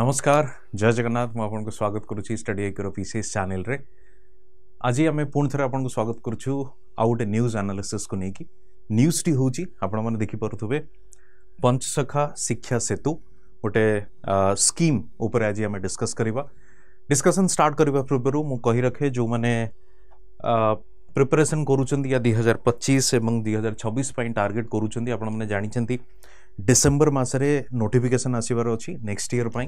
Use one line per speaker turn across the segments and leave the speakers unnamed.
नमस्कार जय जगन्नाथ मुझे स्वागत करुच्ची स्टडी आई क्यूरो पीसीएस आज आम पुण् थे आपको स्वागत करुच्छू आ गोटे न्यूज आनालीसीस् को लेकिन न्यूज टी हूँ आपण देखिपे पंचशखा शिक्षा सेतु गोटे स्कीम उपर आज आम डिस्कस करवा डिस्कसन स्टार्ट करने पूर्व मुझे रखे जो मैंने प्रिपेरेसन करुँच या दुई हजार पचीस और दुई हजार छब्बीस टार्गेट करुँच आपंट डिसेम्बर मसरे नोटिफिकेसन आसवर अच्छी नेक्स्ट इयर पर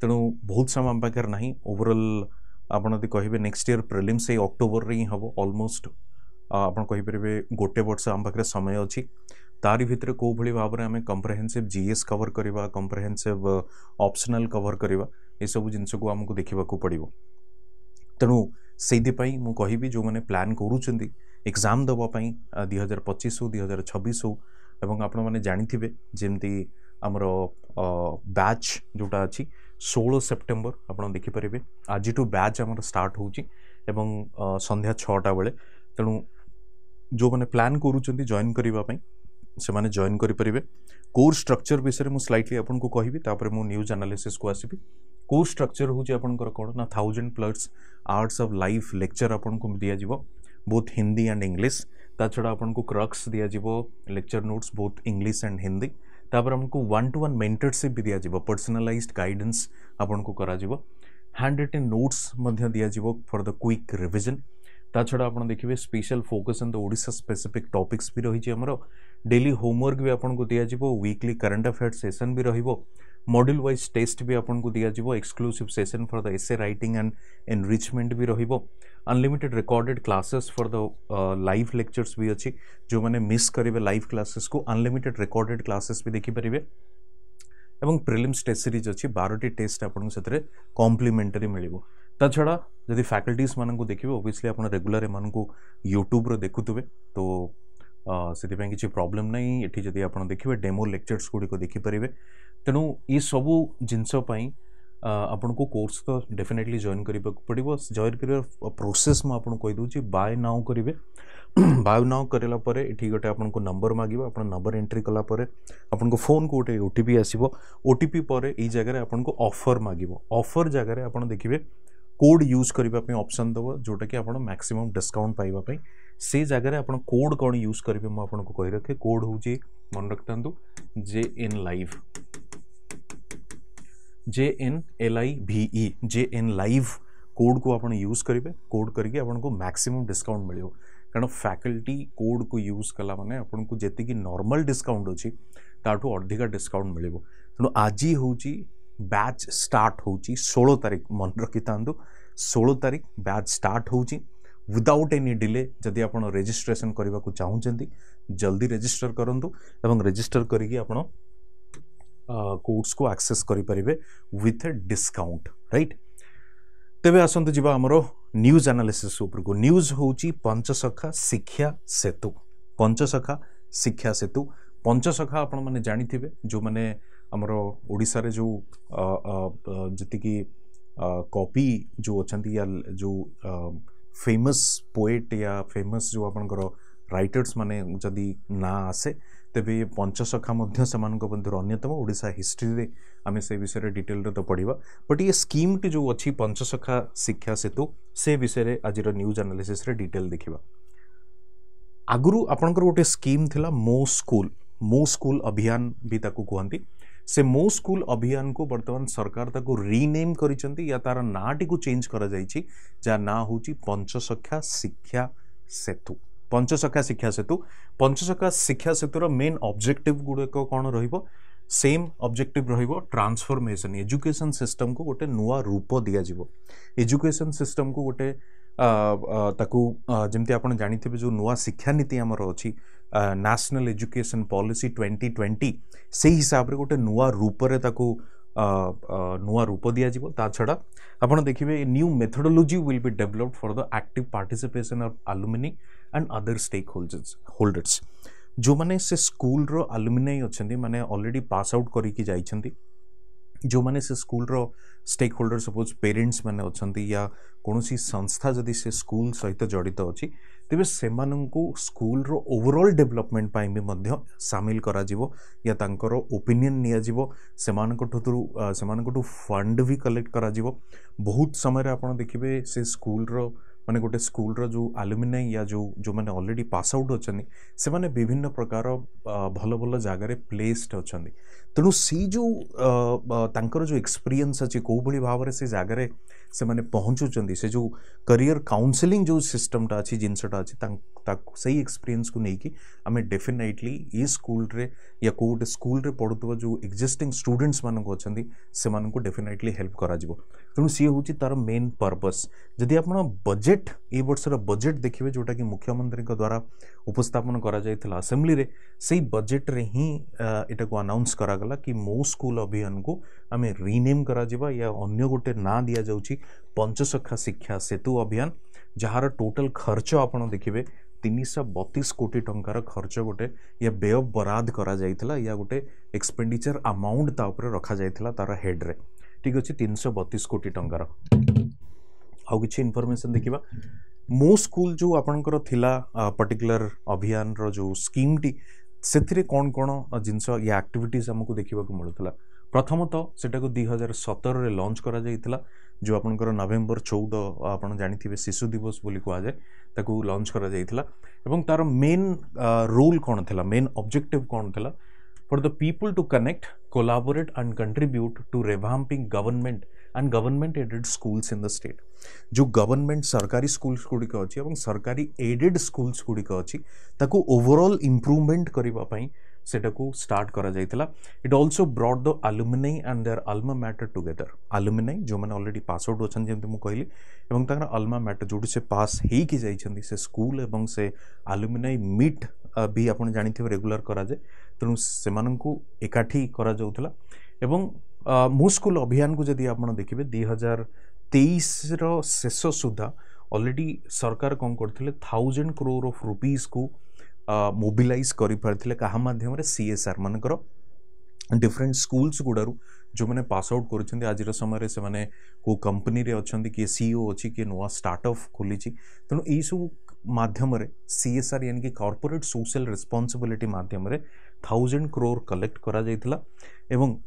तेणु बहुत समय आम पाखे ना ओवरअल आपड़ी कहे नेक्स्ट इयर प्रिलिम्स ये अक्टोबर में ही हम अलमोस्ट आपर गोटे वर्ष आम पाखे समय अच्छी तारि भितर कौ भाई भाव में आम कंप्रेहेनसीव जीएस कवर करवा कंप्रेहेनसीव अपसनाल कवर करवा यह सब जिनस आमको देखा पड़ो तेणु से मुझे जो मैंने प्लां करूँ एक्जाम दुई दुहजार पचिश हो दुई हजार छब्बीस हो ଏବଂ ଆପଣମାନେ ଜାଣିଥିବେ ଯେମିତି ଆମର ବ୍ୟାଚ୍ ଯେଉଁଟା ଅଛି ଷୋହଳ ସେପ୍ଟେମ୍ବର ଆପଣ ଦେଖିପାରିବେ ଆଜିଠୁ ବ୍ୟାଚ୍ ଆମର ଷ୍ଟାର୍ଟ ହେଉଛି ଏବଂ ସନ୍ଧ୍ୟା ଛଅଟା ବେଳେ ତେଣୁ ଯେଉଁମାନେ ପ୍ଲାନ୍ କରୁଛନ୍ତି ଜଏନ୍ କରିବା ପାଇଁ ସେମାନେ ଜଏନ୍ କରିପାରିବେ କୋର୍ସ ଷ୍ଟ୍ରକ୍ଚର୍ ବିଷୟରେ ମୁଁ ସ୍ଲାଇଟଲି ଆପଣଙ୍କୁ କହିବି ତାପରେ ମୁଁ ନ୍ୟୁଜ୍ ଆନାଲିସିସ୍କୁ ଆସିବି କୋର୍ସ ଷ୍ଟ୍ରକ୍ଚର୍ ହେଉଛି ଆପଣଙ୍କର କ'ଣ ନା thousand plus hours of live lecture ଆପଣଙ୍କୁ ଦିଆଯିବ ବୋଥ୍ ହିନ୍ଦୀ ଆଣ୍ଡ ଇଂଲିଶ ता छड़ा आपन को क्रक्स दिया जीवो lecture notes both English and Hindi तापर हमको वन टू वन मेन्टरसीप भी दिया जीवो पर्सनलाइज्ड गाइडेंस आपन को करा हैंड रिटन नोट्स मध्य दिया फॉर द क्विक रिविजन ता छड़ा आपण देखिए special focus in the Odisha specific topics भी रही हमर डेली होमवर्क भी आपको दिया वीकली करंट अफेयर्स सेसन भी रही मॉड्यूल वाइज टेस्ट भी आपको दिजाव exclusive session for the essay writing and enrichment भी रोक unlimited recorded classes for the live lectures भी अच्छी जो मैंने मिस करेंगे लाइव क्लासेस को अनलिमिटेड रिकॉर्डेड क्लासेस भी देखिपारे एवं प्रिलिम्स टेस्ट सीरीज अच्छी बारटी टेस्ट आपको से मिल ता छड़ा जदि फैकल्टीज मानक देखिए ओबियसली आप रेगुला यूट्यूब्र देखुवे तो से किसी प्रोब्लेम नहीं ये आप देखिए डेमो लेक्चर्स गुड़िक देखिपर तेणु ये सब जिनसपी आपको कोर्स तो डेफिनेटली जॉइन करने को पड़ो जॉन कर प्रोसेस मुझे कहीदे बाय नाउ करेंगे बाय नाउ करापर गोटे आपको नंबर मागे आप नंबर एंट्री कलापर आप फोन को गोटे ओटीपी आसो ओटीपी पर यही जगह आपको अफर मागे अफर जगह आप देखिए कोड यूज करने अप्सन दब जोटा कि आप मैक्सीम डिस्काउंट पाइबा से जगह आप कोड कौन यूज करेंगे मुझे कही रखे कोड हूँ मन था J N live J N L I भिई जे एन लाइव कोड को आज यूज करेंगे कोड करके मैक्सीम डिस्काउंट मिल कारण फैकल्टी कोड को यूज कला मैंने आपको जी नर्माल डिस्काउंट अच्छी ताकि अधिका डिस्काउंट मिले तेणु आज हूँ ବ୍ୟାଚ୍ ଷ୍ଟାର୍ଟ ହେଉଛି ଷୋହଳ ତାରିଖ ମନେ ରଖିଥାନ୍ତୁ ଷୋହଳ ତାରିଖ ବ୍ୟାଚ୍ ଷ୍ଟାର୍ଟ ହେଉଛି ୱିଦାଉଟ୍ ଏନି ଡିଲେ ଯଦି ଆପଣ ରେଜିଷ୍ଟ୍ରେସନ୍ କରିବାକୁ ଚାହୁଁଛନ୍ତି ଜଲ୍ଦି ରେଜିଷ୍ଟର କରନ୍ତୁ ଏବଂ ରେଜିଷ୍ଟର କରିକି ଆପଣ କୋର୍ସକୁ ଆକ୍ସେସ୍ କରିପାରିବେ ୱିଥ୍ ଏ ଡିସ୍କାଉଣ୍ଟ ରାଇଟ୍ ତେବେ ଆସନ୍ତୁ ଯିବା ଆମର ନ୍ୟୁଜ୍ ଆନାଲିସିସ୍ ଉପରକୁ ନ୍ୟୁଜ୍ ହେଉଛି ପଞ୍ଚସଖା ଶିକ୍ଷା ସେତୁ ପଞ୍ଚସଖା ଶିକ୍ଷା ସେତୁ ପଞ୍ଚସଖା ଆପଣମାନେ ଜାଣିଥିବେ ଯେଉଁମାନେ आमर ओडार जो जी कपी जो अच्छा या जो फेमस पोएट या फेमस जो आप रटर्स मैंने जदि ना आसे तेबे पंचसखा से मधुर ओडा हिस्ट्री में आम से विषय में डिटेल तो पढ़ा बट ये स्कीम टी जो अच्छी पंचसखा शिक्षा सेतु से विषय में आज न्यूज आनालीसीस डिटेल देखा आगुरी आपंकर गोटे स्कीम थी मो स्कूल मो स्कूल अभियान भी ताकू कहती से मो स्कूल अभियान को बर्तमान सरकार रिनेम कर तार नाटी को चेंज करा ना हूँ पंचसख्या शिक्षा सेतु पंचसख्या शिक्षा सेतु पंचसख्या शिक्षा सेतुर मेन अब्जेक्टिव गुड़क कौन रेम अब्जेक्टिव रानसफर्मेसन एजुकेशन सिस्टम को गोटे नुआ रूप दिज्व एजुकेशन सिस्टम को गोटे जमी आप जानते हैं जो नुआ शिक्षानी आमर अच्छी नेशनल एजुकेशन पॉलिसी 2020 से हिसाब से गोटे नुआ रूप से नुआ रूप दिजा छड़ा आप देखिए new methodology will be developed for the active participation of alumni and other stakeholders holders जो मैंने से स्कूल रो आलुमिनी अच्छा मैंने अलरेडी पास आउट करके जाती ଯେଉଁମାନେ ସେ ସ୍କୁଲର ଷ୍ଟେକ୍ ହୋଲ୍ଡର ସପୋଜ୍ ପେରେଣ୍ଟସ୍ମାନେ ଅଛନ୍ତି ୟା କୌଣସି ସଂସ୍ଥା ଯଦି ସେ ସ୍କୁଲ ସହିତ ଜଡ଼ିତ ଅଛି ତେବେ ସେମାନଙ୍କୁ ସ୍କୁଲର ଓଭରଅଲ୍ ଡେଭଲପମେଣ୍ଟ ପାଇଁ ବି ମଧ୍ୟ ସାମିଲ କରାଯିବ ୟା ତାଙ୍କର ଓପିନିଅନ୍ ନିଆଯିବ ସେମାନଙ୍କଠୁ ସେମାନଙ୍କଠୁ ଫଣ୍ଡ ବି କଲେକ୍ଟ କରାଯିବ ବହୁତ ସମୟରେ ଆପଣ ଦେଖିବେ ସେ ସ୍କୁଲର मानने गोटे स्कूल जो आलुमिनाइ या जो जो मैंने अलरेडी पास आउट अच्छा से मैंने विभिन्न प्रकार भल भल जगार प्लेसड अच्छा तेणु से जो तर जो एक्सपीरियंस अच्छे कौली भाव से जगार से मैंने पहुँचुं से जो करियर काउनसलींग जो सिस्टमटा अच्छी जिनसटा अच्छी से ही एक्सपीरियंस को लेकिन आम डेफिनेटली ये स्कूल या कौ गोटे स्कूल पढ़ुवा जो एक्जिस्टिंग स्टूडेंट्स मानक अच्छा से डेफिनेटली हेल्प कर तेणु सी हूँ तार मेन पर्पज जदि आप बजेट ये बर्षर बजेट देखिए जोटा कि मुख्यमंत्री द्वारा उपस्थापन करसेम्ली से बजेट्रे हिंटा को आनाउन्स कराला मो स्कूल अभियान को आम रिनेम कर गोटे ना दि जा पंचसखा शिक्षा सेतु अभियान जार टोटाल खर्च आप देखिए तीन शह बतीस कोटी टकर खर्च गोटे या व्यय बराद कर गोटे एक्सपेडिचर आमाउंट रखा जाता तार हेड्रे ঠিক ଅଛି ତିନିଶହ ବତିଶ କୋଟି ଟଙ୍କାର ଆଉ କିଛି ଇନଫର୍ମେସନ୍ ଦେଖିବା ମୋ ସ୍କୁଲ ଯେଉଁ ଆପଣଙ୍କର ଥିଲା ପର୍ଟିକୁଲାର ଅଭିଯାନର ଯେଉଁ ସ୍କିମ୍ଟି ସେଥିରେ କ'ଣ କ'ଣ ଜିନିଷ ୟା ଆକ୍ଟିଭିଟିଜ୍ ଆମକୁ ଦେଖିବାକୁ ମିଳୁଥିଲା ପ୍ରଥମତଃ ସେଟାକୁ ଦୁଇ ହଜାର ସତରରେ ଲଞ୍ଚ କରାଯାଇଥିଲା ଯେଉଁ ଆପଣଙ୍କର ନଭେମ୍ବର ଚଉଦ ଆପଣ ଜାଣିଥିବେ ଶିଶୁ ଦିବସ ବୋଲି କୁହାଯାଏ ତାକୁ ଲଞ୍ଚ କରାଯାଇଥିଲା ଏବଂ ତା'ର ମେନ୍ ରୋଲ୍ କ'ଣ ଥିଲା ମେନ୍ ଅବଜେକ୍ଟିଭ୍ କ'ଣ ଥିଲା for the people to connect collaborate and contribute to revamping government and government aided schools in the state जो गवर्नमेंट सरकारी स्कूल्स गुड़िक अच्छी और सरकारी एडेड स्कूल्स गुड़िक अच्छी ताको ओवरऑल इम्प्रूवमेंट करने को स्टार्ट करा it also brought the alumni and their alma mater together alumni जो मैंने अलरेडी पास आउट अच्छे जमी कहली और अल्मा मैटर जो भी से पास होती से स्कूल और से आलुमिनई मिट भी आप जानते हैं रेगुला कराए तेणु से एकाठी कर मु स्कूल अभियान को जी आप देखिए दुई हजार तेईस रेष सुधा अलरेडी सरकार कौन करते क्रोर अफ रूपीज को मोबिलइज कर सी एस आर मानक डिफरेन्ट स्कूल्स गुड़ जो मैंने पास आउट कर आज समय से कंपनी में अच्छा किए सीओ अच्छी किए नुआ स्टार्टअप खोली तेणु यही सब मध्यम सी एस आर यानी कि कॉर्पोरेट सोशल रेस्पनसबिलिटी मध्यम थाउजेंड क्रोर कलेक्ट कर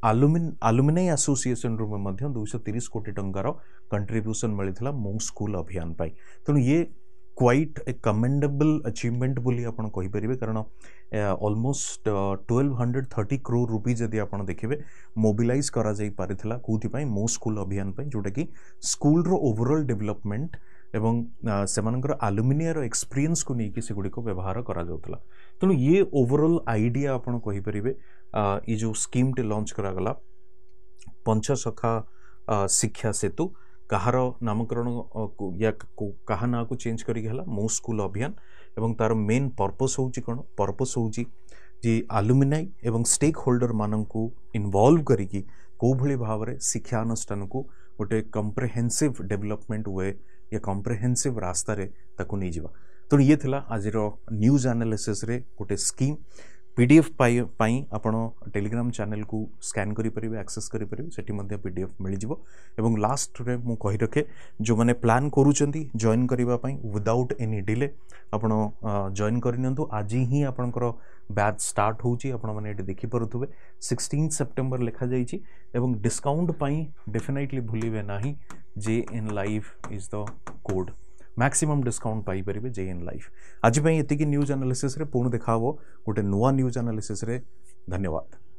आलुमिन आसोसीएसन रूम दुईश तीस कोटी टकर कंट्रब्यूसन मिलता मो स्कूल अभियान पर तेणु ये क्वैट ए कमेडेबल अचीवमेंट बोली आपर कारण almost twelve hundred thirty crore rupee जब आप देखिए मोबिलइज कर कौन मो स्कूल अभियान पर जोटा कि स्कूल ओवरअल डेभलपमेंट एवं से आलुमिनियर एक्सपीरियंस को लेकिन सेगुड़ी व्यवहार था तेणु ये ओवरअल आईडिया आपर ये जो स्कीम टे लंच करागला पंचशखा शिक्षा सेतु कहार नामकरण या कहा ना को चेंज करा मो स्कूल अभियान एवं तार मेन पर्पस हूँ कौन पर्पस हो जी आलुमिनाई एवं स्टेक होल्डर मान इनवल्व करो भाव में शिक्षानुष्ठान को गोटे कंप्रेहेनसीव डेभलपमेंट वे या कम्प्रेहेनसीव रास्तार तेणु ये थिला आज न्यूज आनालीसीस गोटे स्कीम पी डी एफ आपड़ टेलीग्राम चेल को स्कैन करें एक्सेस करें पी डी एफ मिल जाव लास्ट में मुझे कही रखे जो मैंने प्लां करुँच जइन करने विदाउट एनी डिले आप जइन करनी आज ही आप बैच स्टार्ट होने देखिपुर थे सिक्सटन सेप्टेम्बर लिखा जाइए डिस्काउंट डेफिनेटली भूलिए J in life is the code maximum discount पाइपे जे इन लाइफ आज न्यूज आनालीसीस पूर्ण देखा गोटे नुआ न्यूज आनालीसीस धन्यवाद